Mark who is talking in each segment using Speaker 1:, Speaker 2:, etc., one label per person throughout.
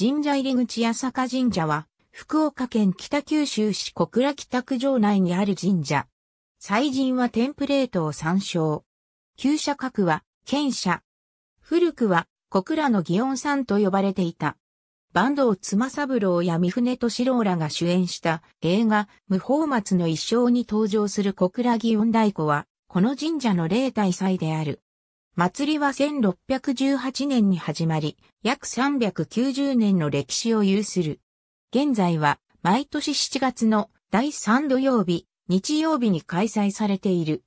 Speaker 1: 神社入口八坂神社は、福岡県北九州市小倉北区城内にある神社。祭神はテンプレートを参照。旧社格は、県社。古くは、小倉の祇園さんと呼ばれていた。坂東妻三郎や三船敏郎らが主演した映画、無法松の一生に登場する小倉祇園太鼓は、この神社の霊体祭である。祭りは1618年に始まり、約390年の歴史を有する。現在は毎年7月の第3土曜日、日曜日に開催されている。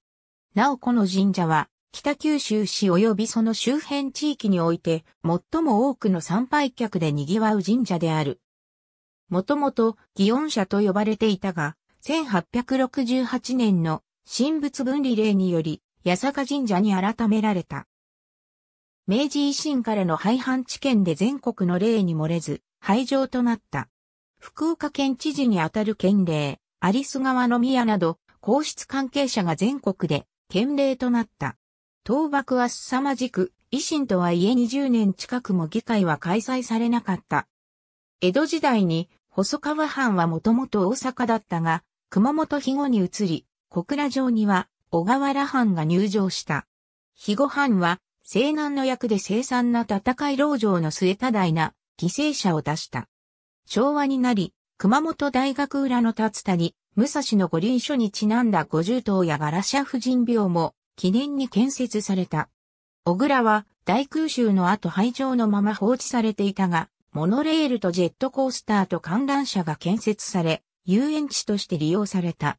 Speaker 1: なおこの神社は北九州市及びその周辺地域において最も多くの参拝客で賑わう神社である。もともと祇園社と呼ばれていたが、1868年の神仏分離令により八坂神社に改められた。明治維新からの廃藩置県で全国の例に漏れず、廃城となった。福岡県知事にあたる県令、有栖川の宮など、皇室関係者が全国で、県令となった。倒幕は凄まじく、維新とはいえ20年近くも議会は開催されなかった。江戸時代に、細川藩はもともと大阪だったが、熊本肥後に移り、小倉城には小川原藩が入城した。肥後藩は、西南の役で凄惨な戦い牢城の末多大な犠牲者を出した。昭和になり、熊本大学裏の立田に、武蔵の五輪書にちなんだ五十頭やガラシャ婦人病も記念に建設された。小倉は大空襲の後廃城のまま放置されていたが、モノレールとジェットコースターと観覧車が建設され、遊園地として利用された。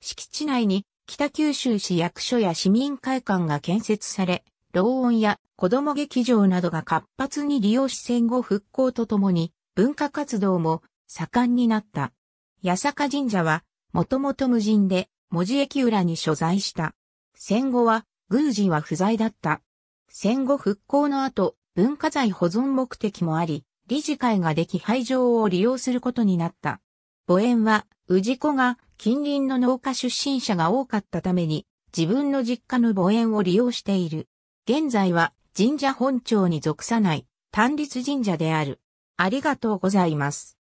Speaker 1: 敷地内に北九州市役所や市民会館が建設され、老音や子供劇場などが活発に利用し戦後復興とともに文化活動も盛んになった。八坂神社はもともと無人で文字駅裏に所在した。戦後は宮司は不在だった。戦後復興の後、文化財保存目的もあり、理事会ができ廃場を利用することになった。母園は、氏子が近隣の農家出身者が多かったために、自分の実家の墓園を利用している。現在は神社本庁に属さない単立神社である。ありがとうございます。